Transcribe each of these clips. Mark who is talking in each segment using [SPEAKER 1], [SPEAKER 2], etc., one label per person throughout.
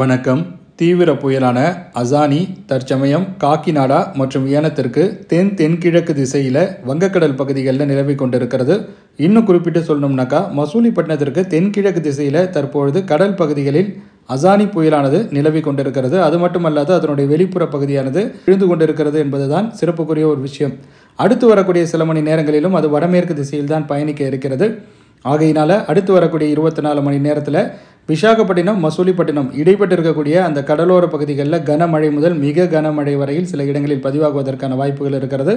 [SPEAKER 1] வணக்கம் தீவிர புயலான அசானி தற்சமயம் காக்கிநாடா மற்றும் ஏனத்திற்கு தென் தென்கிழக்கு திசையில் வங்கக்கடல் பகுதிகளில் நிலவி கொண்டிருக்கிறது இன்னும் குறிப்பிட்டு சொல்லணும்னாக்கா மசூலிப்பட்டினத்திற்கு தென்கிழக்கு திசையில் தற்பொழுது கடல் பகுதிகளில் அசானி புயலானது நிலவி கொண்டிருக்கிறது அது மட்டுமல்லாது அதனுடைய வெளிப்புற பகுதியானது விழுந்து கொண்டிருக்கிறது என்பதுதான் சிறப்புக்குரிய ஒரு விஷயம் அடுத்து வரக்கூடிய சில மணி நேரங்களிலும் அது வடமேற்கு திசையில் தான் பயணிக்க இருக்கிறது ஆகையினால் அடுத்து வரக்கூடிய இருபத்தி நாலு மணி நேரத்தில் விசாகப்பட்டினம் மசூலிப்பட்டினம் இடைப்பட்டு இருக்கக்கூடிய அந்த கடலோர பகுதிகளில் கனமழை முதல் மிக கனமழை வரையில் சில இடங்களில் பதிவாகுவதற்கான வாய்ப்புகள் இருக்கிறது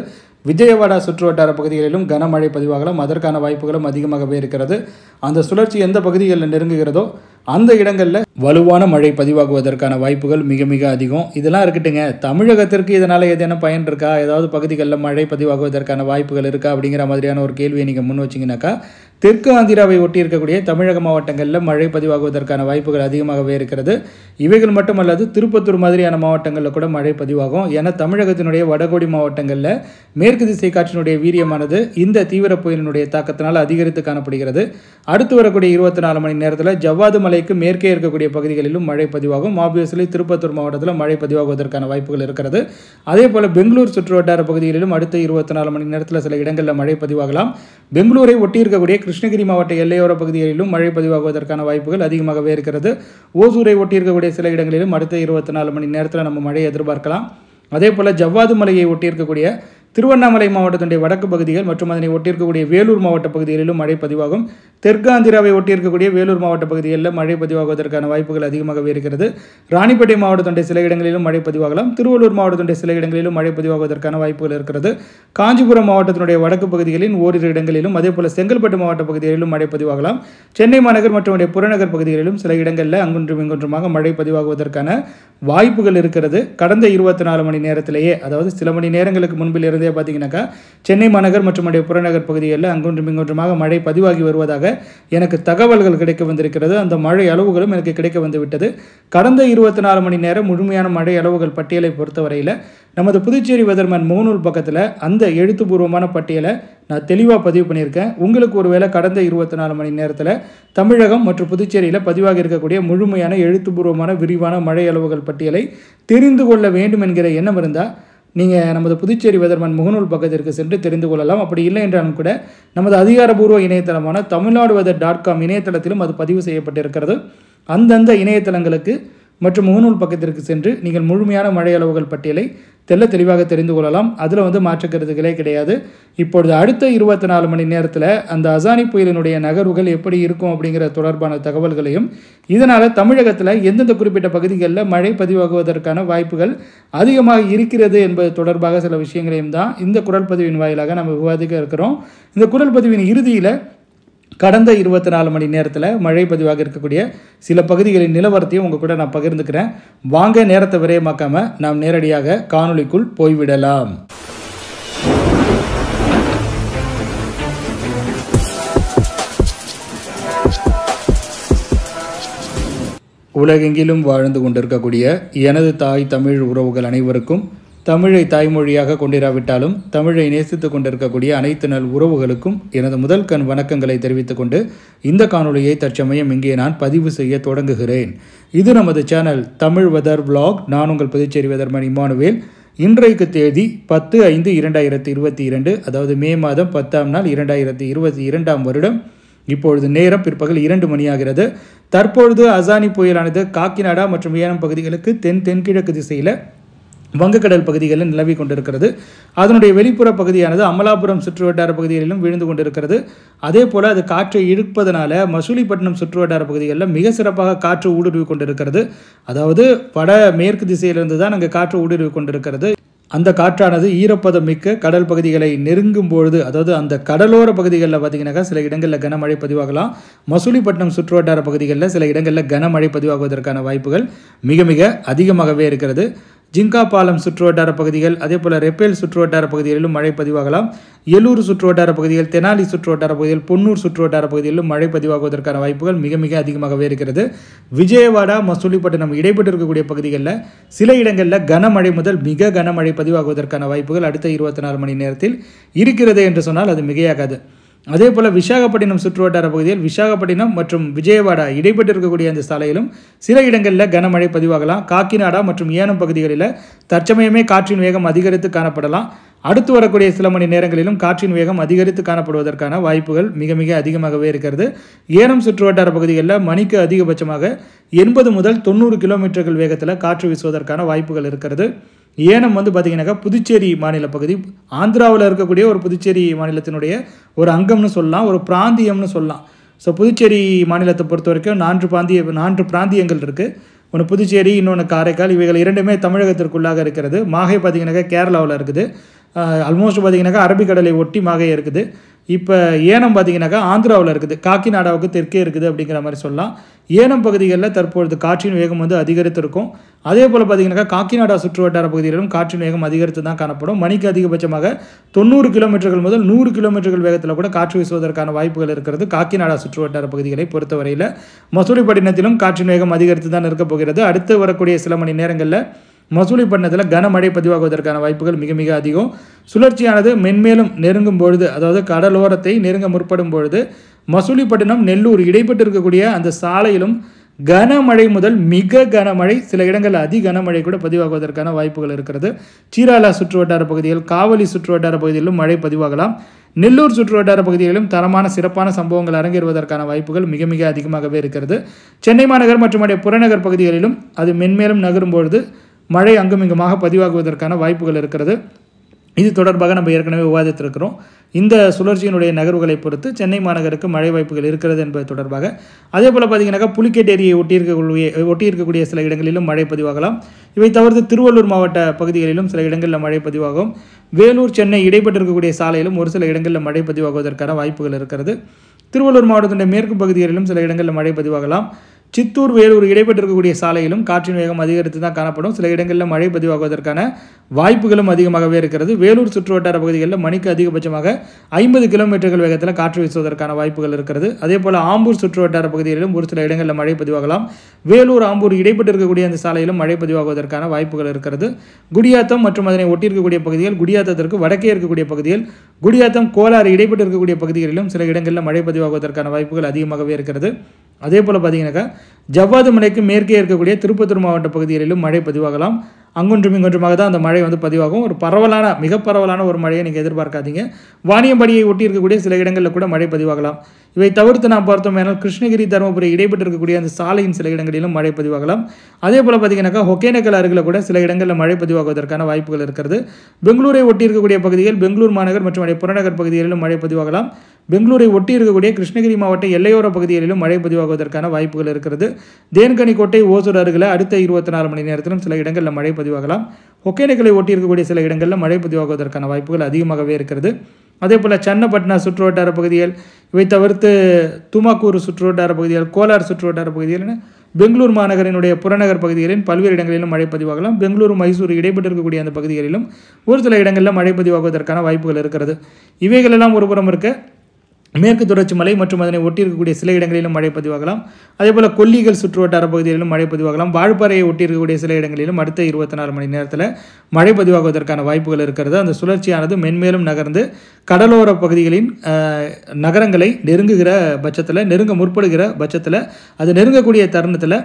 [SPEAKER 1] விஜயவாடா சுற்றுவட்டார பகுதிகளிலும் கனமழை பதிவாகலாம் அதற்கான வாய்ப்புகளும் அதிகமாகவே இருக்கிறது அந்த சுழற்சி எந்த பகுதிகளில் நெருங்குகிறதோ அந்த இடங்களில் வலுவான மழை பதிவாகுவதற்கான வாய்ப்புகள் மிக மிக அதிகம் இதெல்லாம் இருக்கட்டுங்க தமிழகத்திற்கு இதனால் ஏதேனும் பயன் இருக்கா ஏதாவது பகுதிகளில் மழை பதிவாகுவதற்கான வாய்ப்புகள் இருக்கா அப்படிங்கிற மாதிரியான ஒரு கேள்வியை நீங்கள் முன் வச்சிங்கனாக்கா தெற்கு ஆந்திராவை ஒட்டி இருக்கக்கூடிய தமிழக மாவட்டங்களில் மழை பதிவாகுவதற்கான வாய்ப்புகள் அதிகமாகவே இருக்கிறது இவைகள் மட்டுமல்லாது திருப்பத்தூர் மாதிரியான மாவட்டங்களில் கூட மழை பதிவாகும் என தமிழகத்தினுடைய வடகோடி மாவட்டங்களில் மேற்கு திசை காற்றினுடைய வீரியமானது இந்த தீவிர புயலினுடைய தாக்கத்தினால் அதிகரித்து காணப்படுகிறது அடுத்து வரக்கூடிய இருபத்தி நாலு மணி நேரத்தில் ஜவ்வாது மலைக்கு மேற்கே இருக்கக்கூடிய பகுதிகளிலும் மழை பதிவாகும் ஆப்வியஸ்லி திருப்பத்தூர் மாவட்டத்தில் மழை பதிவாகுவதற்கான வாய்ப்புகள் இருக்கிறது அதே போல் பெங்களூர் சுற்று வட்டார பகுதிகளிலும் அடுத்த இருபத்தி நாலு மணி நேரத்தில் சில இடங்களில் மழை பதிவாகலாம் பெங்களூரை ஒட்டியிருக்கக்கூடிய கிருஷ்ணகிரி மாவட்ட எல்லையோர பகுதிகளிலும் மழை பதிவாகுவதற்கான வாய்ப்புகள் அதிகமாகவே இருக்கிறது ஓசூரை ஒட்டியிருக்கக்கூடிய சில இடங்களிலும் அடுத்த இருபத்தி நாலு மணி நேரத்தில் நம்ம மழையை எதிர்பார்க்கலாம் அதே போல் ஜவ்வாது மலையை ஒட்டியிருக்கக்கூடிய திருவண்ணாமலை மாவட்டத்தினுடைய வடக்கு பகுதிகள் மற்றும் அதனை ஒட்டியிருக்கக்கூடிய வேலூர் மாவட்ட பகுதிகளிலும் மழை பதிவாகும் தெற்கு ஆந்திராவை ஒட்டியிருக்கக்கூடிய வேலூர் மாவட்ட பகுதிகளில் மழை பதிவாகுவதற்கான வாய்ப்புகள் அதிகமாகவே இருக்கிறது ராணிப்பேட்டை மாவட்டத்தினுடைய சில இடங்களிலும் மழை பதிவாகலாம் திருவள்ளூர் மாவட்டத்தினுடைய சில இடங்களிலும் மழை பதிவாகுவதற்கான வாய்ப்புகள் இருக்கிறது காஞ்சிபுரம் மாவட்டத்தினுடைய வடக்கு பகுதிகளின் ஓரிரு இடங்களிலும் அதேபோல் செங்கல்பட்டு மாவட்ட பகுதிகளிலும் மழை பதிவாகலாம் சென்னை மாநகர் மற்றும் புறநகர் பகுதிகளிலும் சில இடங்களில் அங்குன்றும் இங்குன்றுமாக மழை பதிவாகுவதற்கான வாய்ப்புகள் இருக்கிறது கடந்த இருபத்தி நாலு மணி நேரத்திலேயே அதாவது சில மணி நேரங்களுக்கு முன்பில் இருந்து அடுத்தபடியாக பார்த்தீங்கன்னாக்கா சென்னை மாநகர் மற்றும் உடைய புறநகர் பகுதிகளில் அங்கொன்றும் இங்கொன்றுமாக மழை பதிவாகி வருவதாக எனக்கு தகவல்கள் கிடைக்க வந்திருக்கிறது அந்த மழை அளவுகளும் எனக்கு கிடைக்க வந்துவிட்டது கடந்த இருபத்தி நாலு மணி நேரம் முழுமையான மழை அளவுகள் பட்டியலை பொறுத்தவரையில் நமது புதுச்சேரி வெதர்மேன் முகநூல் பக்கத்தில் அந்த எழுத்துப்பூர்வமான பட்டியலை நான் தெளிவாக பதிவு பண்ணியிருக்கேன் உங்களுக்கு ஒருவேளை கடந்த இருபத்தி நாலு மணி நேரத்தில் தமிழகம் மற்றும் புதுச்சேரியில் பதிவாக இருக்கக்கூடிய முழுமையான எழுத்துப்பூர்வமான விரிவான மழை அளவுகள் பட்டியலை தெரிந்து கொள்ள வேண்டும் என்கிற எண்ணம் இருந்தால் நீங்கள் நமது புதுச்சேரி வெதர்மன் முகநூல் பக்கத்திற்கு சென்று தெரிந்து கொள்ளலாம் அப்படி இல்லை என்றாலும் கூட நமது அதிகாரபூர்வ இணையதளமான தமிழ்நாடு வெதர் டாட் காம் இணையதளத்திலும் அது பதிவு செய்யப்பட்டிருக்கிறது அந்தந்த இணையதளங்களுக்கு மற்றும் முகநூல் பக்கத்திற்கு சென்று நீங்கள் முழுமையான மழை அளவுகள் பட்டியலை தெல்ல தெளிவாக தெரிந்து கொள்ளலாம் அதில் வந்து மாற்றுக்கிறதுகளே கிடையாது இப்பொழுது அடுத்த இருபத்தி நாலு மணி நேரத்தில் அந்த அசானி புயலினுடைய நகர்வுகள் எப்படி இருக்கும் அப்படிங்கிற தொடர்பான தகவல்களையும் இதனால் தமிழகத்தில் எந்தெந்த குறிப்பிட்ட பகுதிகளில் மழை பதிவாகுவதற்கான வாய்ப்புகள் அதிகமாக இருக்கிறது என்பது தொடர்பாக சில விஷயங்களையும் தான் இந்த குரல் பதிவின் வாயிலாக நம்ம விவாதிக்க இருக்கிறோம் இந்த குரல் பதிவின் இறுதியில் கடந்த இருபத்தி நாலு மணி நேரத்தில் மழை பதிவாக இருக்கக்கூடிய சில பகுதிகளின் நிலவரத்தையும் உங்கள் கூட நான் பகிர்ந்துக்கிறேன் வாங்க நேரத்தை விரயமாக்காமல் நாம் நேரடியாக காணொலிக்குள் போய்விடலாம் உலகெங்கிலும் வாழ்ந்து கொண்டிருக்கக்கூடிய எனது தாய் தமிழ் உறவுகள் அனைவருக்கும் தமிழை தாய்மொழியாக கொண்டிராவிட்டாலும் தமிழை நேசித்துக் கொண்டிருக்கக்கூடிய அனைத்து நல் உறவுகளுக்கும் எனது முதல் கண் வணக்கங்களை தெரிவித்துக் கொண்டு இந்த காணொலியை தற்சமயம் இங்கே நான் பதிவு செய்ய தொடங்குகிறேன் இது நமது சேனல் தமிழ் வெதர் விளாக் நான் உங்கள் புதுச்சேரி வெதர்மன் இமானுவேல் இன்றைக்கு தேதி பத்து ஐந்து இரண்டாயிரத்தி இருபத்தி இரண்டு அதாவது மே மாதம் பத்தாம் நாள் இரண்டாயிரத்தி இருபத்தி இரண்டாம் வருடம் இப்பொழுது நேரம் பிற்பகல் இரண்டு மணியாகிறது தற்பொழுது அசானி புயலானது காக்கிநாடா மற்றும் ஏனம் பகுதிகளுக்கு தென் தென்கிழக்கு திசையில் வங்கக்கடல் பகுதிகளில் நிலவி கொண்டிருக்கிறது அதனுடைய வெளிப்புற பகுதியானது அமலாபுரம் சுற்றுவட்டார பகுதிகளிலும் விழுந்து கொண்டிருக்கிறது அதே போல் அது காற்றை இழுப்பதனால மசூலிப்பட்டினம் சுற்றுவட்டார பகுதிகளில் மிக சிறப்பாக காற்று ஊடுருவி கொண்டிருக்கிறது அதாவது வட மேற்கு திசையிலிருந்து தான் அங்கே காற்று ஊடுருவி கொண்டிருக்கிறது அந்த காற்றானது ஈரப்பதம் மிக்க கடல் பகுதிகளை நெருங்கும் பொழுது அதாவது அந்த கடலோர பகுதிகளில் பார்த்தீங்கன்னாக்கா சில இடங்களில் கனமழை பதிவாகலாம் மசூலிப்பட்டினம் சுற்றுவட்டார பகுதிகளில் சில இடங்களில் கனமழை பதிவாகுவதற்கான வாய்ப்புகள் மிக மிக அதிகமாகவே இருக்கிறது ஜிங்கா பாலம் சுற்றுவட்டார பகுதிகள் அதே போல் ரெப்பேல் சுற்றுவட்டார பகுதிகளிலும் மழை பதிவாகலாம் எலூர் வட்டார பகுதிகள் தெனாலி வட்டார பகுதிகள் பொன்னூர் சுற்றுவட்டார பகுதிகளிலும் மழை பதிவாகுவதற்கான வாய்ப்புகள் மிக மிக அதிகமாகவே இருக்கிறது விஜயவாடா மசூலிப்பட்டினம் இடைப்பட்டு இருக்கக்கூடிய பகுதிகளில் சில இடங்களில் கனமழை முதல் மிக கனமழை பதிவாகுவதற்கான வாய்ப்புகள் அடுத்த இருபத்தி நாலு மணி நேரத்தில் இருக்கிறது என்று சொன்னால் அது மிகையாகாது அதே போல் விசாகப்பட்டினம் சுற்றுவட்டார பகுதியில் விசாகப்பட்டினம் மற்றும் விஜயவாடா இடைப்பட்டிருக்கக்கூடிய அந்த சாலையிலும் சில இடங்களில் கனமழை பதிவாகலாம் காக்கிநாடா மற்றும் ஏனம் பகுதிகளில் தற்சமயமே காற்றின் வேகம் அதிகரித்து காணப்படலாம் அடுத்து வரக்கூடிய சில மணி நேரங்களிலும் காற்றின் வேகம் அதிகரித்து காணப்படுவதற்கான வாய்ப்புகள் மிக மிக அதிகமாகவே இருக்கிறது ஏனம் சுற்றுவட்டார பகுதிகளில் மணிக்கு அதிகபட்சமாக எண்பது முதல் தொண்ணூறு கிலோமீட்டர்கள் வேகத்தில் காற்று வீசுவதற்கான வாய்ப்புகள் இருக்கிறது ஏனம் வந்து பார்த்திங்கனாக்கா புதுச்சேரி மாநில பகுதி ஆந்திராவில் இருக்கக்கூடிய ஒரு புதுச்சேரி மாநிலத்தினுடைய ஒரு அங்கம்னு சொல்லலாம் ஒரு பிராந்தியம்னு சொல்லலாம் ஸோ புதுச்சேரி மாநிலத்தை பொறுத்த வரைக்கும் நான்கு பிராந்திய நான்கு பிராந்தியங்கள் இருக்குது ஒன்று புதுச்சேரி இன்னொன்று காரைக்கால் இவைகள் இரண்டுமே தமிழகத்திற்குள்ளாக இருக்கிறது மாகை பார்த்திங்கனாக்கா கேரளாவில் இருக்குது ஆல்மோஸ்ட் பார்த்திங்கனாக்கா அரபிக்கடலை ஒட்டி மாகை இருக்குது இப்போ ஏனம் பார்த்தீங்கனாக்கா ஆந்திராவில் இருக்குது காக்கிநாடாவுக்கு தெற்கே இருக்குது அப்படிங்கிற மாதிரி சொல்லலாம் ஏனம் பகுதிகளில் தற்பொழுது காற்றின் வேகம் வந்து அதிகரித்திருக்கும் அதே போல் பார்த்தீங்கன்னாக்கா காக்கிநாடா சுற்று வட்டார பகுதிகளிலும் காற்றின் வேகம் அதிகரித்து தான் காணப்படும் மணிக்கு அதிகபட்சமாக தொண்ணூறு கிலோமீட்டர்கள் முதல் நூறு கிலோமீட்டர்கள் வேகத்தில் கூட காற்று வீசுவதற்கான வாய்ப்புகள் இருக்கிறது காக்கிநாடா சுற்று வட்டார பகுதிகளை பொறுத்தவரையில் மசூலிப்பட்டினத்திலும் காற்றின் வேகம் அதிகரித்து தான் இருக்கப் போகிறது அடுத்து வரக்கூடிய சில மணி நேரங்களில் மசூலி பண்ணதில் கனமழை பதிவாகுவதற்கான வாய்ப்புகள் மிக மிக அதிகம் சுழற்சியானது மென்மேலும் நெருங்கும் பொழுது அதாவது கடலோரத்தை நெருங்க முற்படும் பொழுது மசூலிப்பட்டினம் நெல்லூர் இடைப்பட்டு இருக்கக்கூடிய அந்த சாலையிலும் கனமழை முதல் மிக கனமழை சில இடங்கள் அதி கனமழை கூட பதிவாகுவதற்கான வாய்ப்புகள் இருக்கிறது சீராலா வட்டார பகுதிகள் காவலி சுற்றுவட்டார பகுதிகளிலும் மழை பதிவாகலாம் நெல்லூர் சுற்றுவட்டார பகுதிகளிலும் தரமான சிறப்பான சம்பவங்கள் அரங்கேறுவதற்கான வாய்ப்புகள் மிக மிக அதிகமாகவே இருக்கிறது சென்னை மாநகர் மற்றும் அடைய புறநகர் பகுதிகளிலும் அது மென்மேலும் நகரும் பொழுது மழை அங்குமிங்குமாக பதிவாகுவதற்கான வாய்ப்புகள் இருக்கிறது இது தொடர்பாக நம்ம ஏற்கனவே விவாதித்திருக்கிறோம் இந்த சுழற்சியினுடைய நகர்வுகளை பொறுத்து சென்னை மாநகருக்கு மழை வாய்ப்புகள் இருக்கிறது என்பது தொடர்பாக அதே போல் பார்த்தீங்கன்னாக்கா புலிக்கேட் ஏரியை ஒட்டியிருக்கக்கூடிய ஒட்டியிருக்கக்கூடிய சில இடங்களிலும் மழை பதிவாகலாம் இவை தவிர்த்து திருவள்ளூர் மாவட்ட பகுதிகளிலும் சில இடங்களில் மழை பதிவாகும் வேலூர் சென்னை இடைப்பட்டிருக்கக்கூடிய சாலையிலும் ஒரு சில இடங்களில் மழை பதிவாகுவதற்கான வாய்ப்புகள் இருக்கிறது திருவள்ளூர் மாவட்டத்தினுடைய மேற்கு பகுதிகளிலும் சில இடங்களில் மழை பதிவாகலாம் சித்தூர் வேலூர் இடைப்பட்டிருக்கக்கூடிய சாலையிலும் காற்றின் வேகம் அதிகரித்து தான் காணப்படும் சில இடங்களில் மழை பதிவாகுவதற்கான வாய்ப்புகளும் அதிகமாகவே இருக்கிறது வேலூர் சுற்றுவட்டார பகுதிகளில் மணிக்கு அதிகபட்சமாக ஐம்பது கிலோமீட்டர்கள் வேகத்தில் காற்று வீசுவதற்கான வாய்ப்புகள் இருக்கிறது அதே போல் ஆம்பூர் சுற்றுவட்டார பகுதிகளிலும் ஒரு சில இடங்களில் மழை பதிவாகலாம் வேலூர் ஆம்பூர் இடைப்பட்டிருக்கக்கூடிய அந்த சாலையிலும் மழை பதிவாகுவதற்கான வாய்ப்புகள் இருக்கிறது குடியாத்தம் மற்றும் அதனை ஒட்டியிருக்கக்கூடிய பகுதிகள் குடியாத்தத்திற்கு வடக்கே இருக்கக்கூடிய பகுதிகள் குடியாத்தம் கோலாறு இடைப்பட்டிருக்கக்கூடிய பகுதிகளிலும் சில இடங்களில் மழை பதிவாகுவதற்கான வாய்ப்புகள் அதிகமாகவே இருக்கிறது அதே போல் பார்த்தீங்கன்னாக்கா ஜவ்வாது மலைக்கு மேற்கே இருக்கக்கூடிய திருப்பத்தூர் மாவட்ட பகுதிகளிலும் மழை பதிவாகலாம் அங்கொன்றும் இங்கொன்றுமாக தான் அந்த மழை வந்து பதிவாகும் ஒரு பரவலான மிக பரவலான ஒரு மழையை நீங்கள் எதிர்பார்க்காதீங்க வானியம்படியை ஒட்டி இருக்கக்கூடிய சில இடங்களில் கூட மழை பதிவாகலாம் இவை தவிர்த்து நாம் பார்த்தோம்னால் கிருஷ்ணகிரி தருமபுரி இடைப்பட்டு இருக்கக்கூடிய அந்த சாலையின் சில இடங்களிலும் மழை பதிவாகலாம் அதே போல் பார்த்தீங்கன்னாக்கா ஒகேனக்கல் அருகில் கூட சில இடங்களில் மழை பதிவாகுவதற்கான வாய்ப்புகள் இருக்கிறது பெங்களூரை ஒட்டி இருக்கக்கூடிய பகுதிகள் பெங்களூர் மாநகர் மற்றும் புறநகர் பகுதிகளிலும் மழை பதிவாகலாம் பெங்களூரை ஒட்டி இருக்கக்கூடிய கிருஷ்ணகிரி மாவட்ட எல்லையோர பகுதிகளிலும் மழை பதிவாகுவதற்கான வாய்ப்புகள் இருக்கிறது தேன்கனிக்கோட்டை ஓசூர் அருகில் அடுத்த இருபத்தி நாலு மணி நேரத்திலும் சில இடங்களில் மழை பதிவாகலாம் ஒகேனக்கலை ஒட்டி இருக்கக்கூடிய சில இடங்களில் மழை பதிவாகுவதற்கான வாய்ப்புகள் அதிகமாகவே இருக்கிறது அதே போல் சுற்று வட்டார பகுதிகள் இவை தவிர்த்து துமாக்கூர் வட்டார பகுதிகள் கோலார் சுற்றுவட்டார பகுதிகள் பெங்களூர் மாநகரினுடைய புறநகர் பகுதிகளின் பல்வேறு இடங்களிலும் மழை பதிவாகலாம் பெங்களூர் மைசூர் இடைப்பட்டிருக்கக்கூடிய அந்த பகுதிகளிலும் ஒரு சில இடங்களில் மழை பதிவாகுவதற்கான வாய்ப்புகள் இருக்கிறது இவைகளெல்லாம் ஒருபுறம் இருக்க மேற்கு தொடர்ச்சி மலை மற்றும் அதனை ஒட்டியிருக்கக்கூடிய சில இடங்களிலும் மழை பதிவாகலாம் அதேபோல் கொல்லிகள் சுற்றுவட்டார பகுதிகளிலும் மழை பதிவாகலாம் வாழ்பாறையை ஒட்டியிருக்கக்கூடிய சில இடங்களிலும் அடுத்த இருபத்தி நாலு மணி நேரத்தில் மழை பதிவாகுவதற்கான வாய்ப்புகள் இருக்கிறது அந்த சுழற்சியானது மென்மேலும் நகர்ந்து கடலோர பகுதிகளின் நகரங்களை நெருங்குகிற பட்சத்தில் நெருங்க முற்படுகிற பட்சத்தில் அது நெருங்கக்கூடிய தருணத்தில்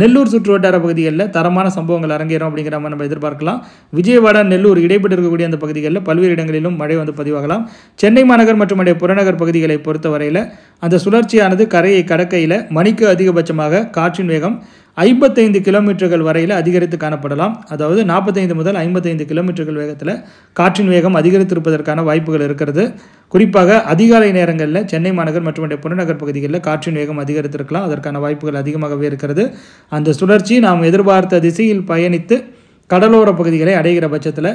[SPEAKER 1] நெல்லூர் சுற்று வட்டார பகுதிகளில் தரமான சம்பவங்கள் அரங்கேறும் அப்படிங்கிற மாதிரி நம்ம எதிர்பார்க்கலாம் விஜயவாடா நெல்லூர் இடைப்பட்டு இருக்கக்கூடிய அந்த பகுதிகளில் பல்வேறு இடங்களிலும் மழை வந்து பதிவாகலாம் சென்னை மாநகர் மற்றும் அடைய புறநகர் பகுதிகளை பொறுத்தவரையில் அந்த சுழற்சியானது கரையை கடக்கையில் மணிக்கு அதிகபட்சமாக காற்றின் வேகம் ஐம்பத்தைந்து கிலோமீட்டர்கள் வரையில் அதிகரித்து காணப்படலாம் அதாவது நாற்பத்தைந்து முதல் ஐம்பத்தைந்து கிலோமீட்டர்கள் வேகத்தில் காற்றின் வேகம் அதிகரித்திருப்பதற்கான வாய்ப்புகள் இருக்கிறது குறிப்பாக அதிகாலை நேரங்களில் சென்னை மாநகர் மற்றும் புறநகர் பகுதிகளில் காற்றின் வேகம் அதிகரித்திருக்கலாம் அதற்கான வாய்ப்புகள் அதிகமாகவே இருக்கிறது அந்த சுழற்சி நாம் எதிர்பார்த்த திசையில் பயணித்து கடலோர பகுதிகளை அடைகிற பட்சத்தில்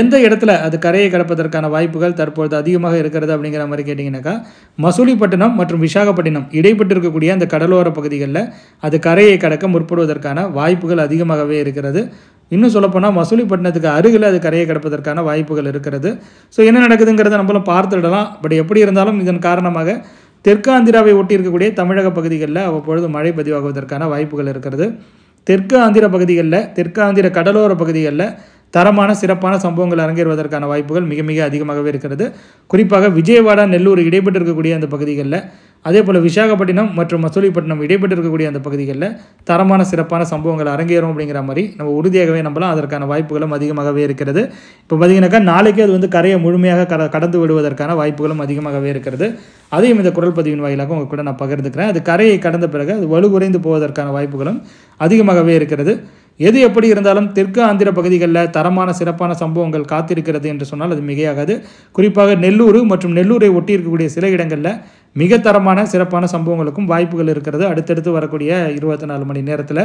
[SPEAKER 1] எந்த இடத்துல அது கரையை கடப்பதற்கான வாய்ப்புகள் தற்பொழுது அதிகமாக இருக்கிறது அப்படிங்கிற மாதிரி கேட்டிங்கனாக்கா மசூலிப்பட்டினம் மற்றும் விசாகப்பட்டினம் இடைப்பட்டு இருக்கக்கூடிய அந்த கடலோர பகுதிகளில் அது கரையை கடக்க முற்படுவதற்கான வாய்ப்புகள் அதிகமாகவே இருக்கிறது இன்னும் சொல்லப்போனால் மசூலிப்பட்டினத்துக்கு அருகில் அது கரையை கடப்பதற்கான வாய்ப்புகள் இருக்கிறது ஸோ என்ன நடக்குதுங்கிறத நம்மளும் பார்த்துடலாம் பட் எப்படி இருந்தாலும் இதன் காரணமாக தெற்காந்திராவை ஒட்டி இருக்கக்கூடிய தமிழக பகுதிகளில் அவ்வப்பொழுது மழை பதிவாகுவதற்கான வாய்ப்புகள் இருக்கிறது தெற்கு ஆந்திர பகுதிகளில் தெற்கு ஆந்திர கடலோர பகுதிகளில் தரமான சிறப்பான சம்பவங்கள் அரங்கேறுவதற்கான வாய்ப்புகள் மிக மிக அதிகமாகவே இருக்கிறது குறிப்பாக விஜயவாடா நெல்லூர் இடைப்பட்டு இருக்கக்கூடிய அந்த பகுதிகளில் அதே போல் விசாகப்பட்டினம் மற்றும் மசூலிப்பட்டினம் இடைப்பட்டு இருக்கக்கூடிய அந்த பகுதிகளில் தரமான சிறப்பான சம்பவங்கள் அரங்கேறும் அப்படிங்கிற மாதிரி நம்ம உறுதியாகவே நம்பலாம் அதற்கான வாய்ப்புகளும் அதிகமாகவே இருக்கிறது இப்போ பார்த்தீங்கன்னாக்கா நாளைக்கே அது வந்து கரையை முழுமையாக கட கடந்து விடுவதற்கான வாய்ப்புகளும் அதிகமாகவே இருக்கிறது அதையும் இந்த குரல் பதிவின் வாயிலாக உங்கள் கூட நான் பகிர்ந்துக்கிறேன் அது கரையை கடந்த பிறகு அது வலுகுறைந்து போவதற்கான வாய்ப்புகளும் அதிகமாகவே இருக்கிறது எது எப்படி இருந்தாலும் தெற்கு ஆந்திர பகுதிகளில் தரமான சிறப்பான சம்பவங்கள் காத்திருக்கிறது என்று சொன்னால் அது மிகையாகாது குறிப்பாக நெல்லூர் மற்றும் நெல்லூரை ஒட்டி இருக்கக்கூடிய சில இடங்களில் மிக தரமான சிறப்பான சம்பவங்களுக்கும் வாய்ப்புகள் இருக்கிறது அடுத்தடுத்து வரக்கூடிய இருபத்தி நாலு மணி நேரத்தில்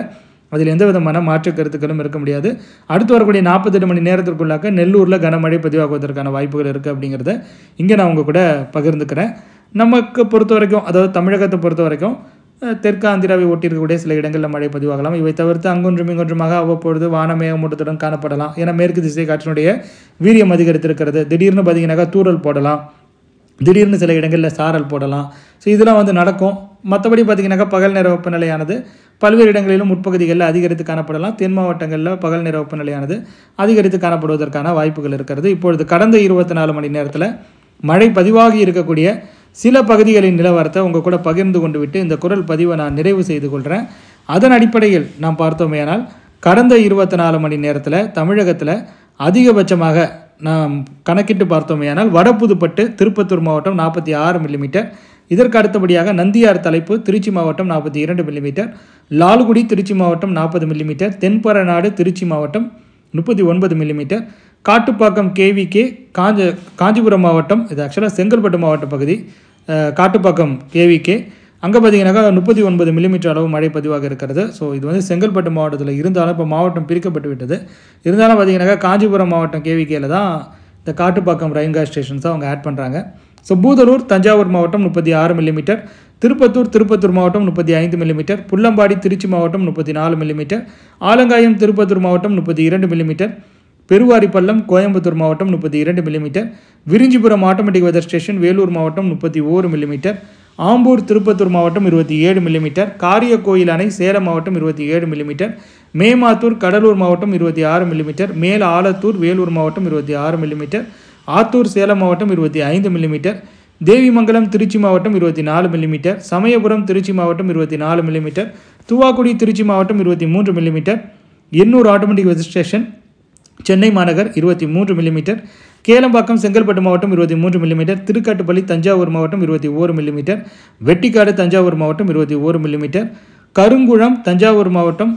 [SPEAKER 1] அதில் எந்த விதமான மாற்று கருத்துக்களும் இருக்க முடியாது அடுத்து வரக்கூடிய நாற்பத்தெட்டு மணி நேரத்திற்குள்ளாக்க நெல்லூரில் கனமழை பதிவாகுவதற்கான வாய்ப்புகள் இருக்குது அப்படிங்கிறத இங்கே நான் உங்கள் கூட பகிர்ந்துக்கிறேன் நமக்கு பொறுத்த வரைக்கும் அதாவது தமிழகத்தை பொறுத்த வரைக்கும் தெற்கு ஆந்திராவை ஒட்டியிருக்கக்கூடிய சில இடங்களில் மழை பதிவாகலாம் இவை தவிர்த்து அங்கொன்றும் இங்கொன்றுமாக அவ்வப்பொழுது வான காணப்படலாம் ஏன்னா மேற்கு திசை காற்றினுடைய வீரியம் அதிகரித்திருக்கிறது திடீர்னு பார்த்தீங்கன்னாக்கா தூரல் போடலாம் திடீர்னு சில இடங்களில் சாரல் போடலாம் ஸோ இதெல்லாம் வந்து நடக்கும் மற்றபடி பார்த்தீங்கன்னாக்கா பகல் நேர வெப்பநிலையானது பல்வேறு இடங்களிலும் உட்பகுதிகளில் அதிகரித்து காணப்படலாம் தென் மாவட்டங்களில் பகல் நேர வெப்பநிலையானது அதிகரித்து காணப்படுவதற்கான வாய்ப்புகள் இருக்கிறது இப்பொழுது கடந்த இருபத்தி நாலு மணி நேரத்தில் மழை பதிவாகி இருக்கக்கூடிய சில பகுதிகளின் நிலவரத்தை உங்கள் கூட பகிர்ந்து கொண்டு விட்டு இந்த குரல் பதிவை நான் நிறைவு செய்து கொள்கிறேன் அதன் அடிப்படையில் நாம் பார்த்தோமேனால் கடந்த இருபத்தி நாலு மணி நேரத்தில் தமிழகத்தில் அதிகபட்சமாக நாம் கணக்கிட்டு பார்த்தோமேயானால் வடப்புதுப்பட்டு திருப்பத்தூர் மாவட்டம் நாற்பத்தி ஆறு மில்லிமீட்டர் இதற்கு அடுத்தபடியாக நந்தியார் தலைப்பு திருச்சி மாவட்டம் நாற்பத்தி இரண்டு மில்லிமீட்டர் லால்குடி திருச்சி மாவட்டம் நாற்பது மில்லிமீட்டர் தென்பரநாடு திருச்சி மாவட்டம் முப்பத்தி ஒன்பது மில்லிமீட்டர் காட்டுப்பாக்கம் கேவிகே காஞ்ச காஞ்சிபுரம் மாவட்டம் இது ஆக்சுவலாக செங்கல்பட்டு மாவட்ட பகுதி காட்டுப்பாக்கம் கேவிகே அங்கே பார்த்தீங்கன்னாக்கா முப்பத்தி ஒன்பது மில்லிமீட்டர் அளவு மழை பதிவாக இருக்கிறது ஸோ இது வந்து செங்கல்பட்டு மாவட்டத்தில் இருந்தாலும் இப்போ மாவட்டம் பிரிக்கப்பட்டு விட்டது இருந்தாலும் பார்த்தீங்கன்னாக்கா காஞ்சிபுரம் மாவட்டம் கேவிகேல தான் இந்த காட்டுப்பாக்கம் ரயில்வே ஸ்டேஷன்ஸ் அவங்க ஆட் பண்ணுறாங்க ஸோ பூதலூர் தஞ்சாவூர் மாவட்டம் முப்பத்தி ஆறு மில்லிமீட்டர் திருப்பத்தூர் திருப்பத்தூர் மாவட்டம் முப்பத்தி ஐந்து மில்லிமீட்டர் புள்ளம்பாடி திருச்சி மாவட்டம் முப்பத்தி நாலு மில்லிமீட்டர் ஆலங்காயம் திருப்பத்தூர் மாவட்டம் முப்பத்தி இரண்டு மில்லிமீட்டர் பெருவாரிப்பள்ளம் கோயம்புத்தூர் மாவட்டம் முப்பத்தி இரண்டு millimetre Virinchipuram automatic weather station Vellore மாவட்டம் முப்பத்தி ஓரு மில்லிமீட்டர் ஆம்பூர் திருப்பத்தூர் மாவட்டம் இருபத்தி ஏழு மில்லிமீட்டர் காரியக்கோயில் அணை சேலம் மாவட்டம் இருபத்தி ஏழு மில்லிமீட்டர் மேமாத்தூர் கடலூர் மாவட்டம் இருபத்தி ஆறு மில்லிமீட்டர் மேல் ஆலத்தூர் வேலூர் மாவட்டம் இருபத்தி ஆறு மில்லிமீட்டர் ஆத்தூர் சேலம் மாவட்டம் இருபத்தி ஐந்து மில்லிமீட்டர் தேவிமங்கலம் திருச்சி மாவட்டம் இருபத்தி நாலு மில்லிமீட்டர் சமயபுரம் திருச்சி மாவட்டம் இருபத்தி நாலு மில்லிமீட்டர் தூவாக்குடி திருச்சி மாவட்டம் இருபத்தி மூன்று millimetre Ennore automatic registration Chennai மாநகர் இருபத்தி மூன்று மில்லிமீட்டர் கேளம்பாக்கம் செங்கல்பட்டு மாவட்டம் இருபத்தி மூன்று மில்லிமீட்டர் திருக்காட்டுப்பள்ளி தஞ்சாவூர் மாவட்டம் இருபத்தி ஓரு மில்லிமீட்டர் வெட்டிக்காடு தஞ்சாவூர் மாவட்டம் இருபத்தி ஓரு மில்லிமீட்டர் கருங்குளம் தஞ்சாவூர் மாவட்டம்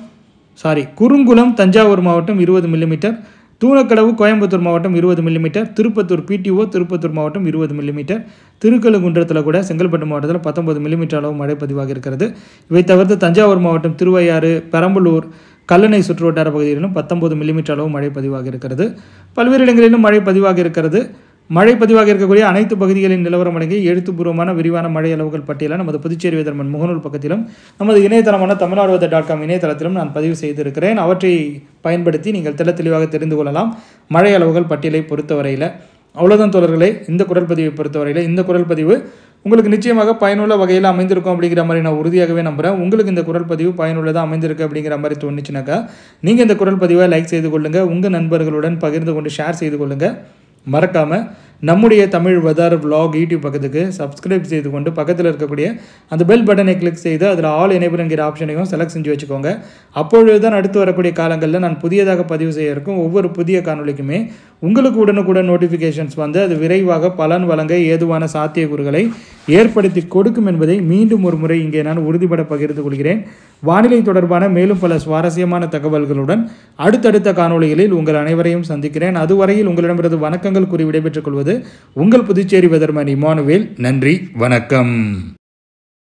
[SPEAKER 1] சாரி குறுங்குளம் தஞ்சாவூர் மாவட்டம் இருபது மில்லிமீட்டர் தூணக்கடவு கோயம்புத்தூர் மாவட்டம் இருபது மில்லிமீட்டர் திருப்பத்தூர் பிடிஓ திருப்பத்தூர் மாவட்டம் இருபது மில்லிமீட்டர் திருக்கழுகுன்றத்தில் கூட செங்கல்பட்டு மாவட்டத்தில் பத்தொன்பது மில்லிமீட்டர் அளவு மழை பதிவாக இருக்கிறது இவை தவிர்த்து தஞ்சாவூர் மாவட்டம் திருவையாறு பெரம்பலூர் கல்லணை சுற்றுவட்டார பகுதிகளிலும் பத்தொம்பது மில்லிமீட்டர் அளவு மழை பதிவாக இருக்கிறது பல்வேறு இடங்களிலும் மழை பதிவாக இருக்கிறது மழை பதிவாக இருக்கக்கூடிய அனைத்து பகுதிகளின் நிலவரம் அடங்கி எழுத்துப்பூர்வமான விரிவான மழை அளவுகள் பட்டியலை நமது புதுச்சேரி வேதர்மன் முகநூல் பக்கத்திலும் நமது இணையதளமான தமிழ்நாடு வெதர் டாட் காம் இணையதளத்திலும் நான் பதிவு செய்திருக்கிறேன் அவற்றை பயன்படுத்தி நீங்கள் தெள்ள தெளிவாக தெரிந்து கொள்ளலாம் மழை அளவுகள் பட்டியலை பொறுத்தவரையில் அவ்வளோதான் தோழர்களை இந்த குரல் பதிவை பொறுத்தவரையில் இந்த குரல் பதிவு உங்களுக்கு நிச்சயமாக பயனுள்ள வகையில் அமைந்திருக்கும் அப்படிங்கிற மாதிரி நான் உறுதியாகவே நம்புகிறேன் உங்களுக்கு இந்த குரல் பதிவு பயனுள்ளதாக அமைந்திருக்கு அப்படிங்கிற மாதிரி தோணுச்சுனாக்கா நீங்கள் இந்த குரல் பதிவை லைக் செய்து கொள்ளுங்கள் உங்கள் நண்பர்களுடன் பகிர்ந்து கொண்டு ஷேர் செய்து கொள்ளுங்கள் மறக்காமல் நம்முடைய தமிழ் வெதர் விலாக் யூடியூப் பக்கத்துக்கு சப்ஸ்கிரைப் செய்து கொண்டு பக்கத்தில் இருக்கக்கூடிய அந்த பெல் பட்டனை கிளிக் செய்து அதில் ஆல் எனேபிள்ங்கிற ஆப்ஷனையும் செலக்ட் செஞ்சு வச்சுக்கோங்க அப்பொழுது தான் அடுத்து வரக்கூடிய காலங்களில் நான் புதியதாக பதிவு செய்ய இருக்கும் ஒவ்வொரு புதிய காணொலிக்குமே உங்களுக்கு உடனுக்குடன் நோட்டிஃபிகேஷன்ஸ் வந்து அது விரைவாக பலன் வழங்க ஏதுவான சாத்தியக்கூறுகளை ஏற்படுத்தி கொடுக்கும் என்பதை மீண்டும் ஒரு முறை இங்கே நான் உறுதிபட பகிர்ந்து கொள்கிறேன் வானிலை தொடர்பான மேலும் பல சுவாரஸ்யமான தகவல்களுடன் அடுத்தடுத்த காணொலிகளில் உங்கள் அனைவரையும் சந்திக்கிறேன் அதுவரையில் உங்களிடமிருந்து வணக்கங்கள் கூறி விடைபெற்றுக் கொள்வது உங்கள் புதுச்சேரி வெதர்மன் இமானுவேல் நன்றி வணக்கம்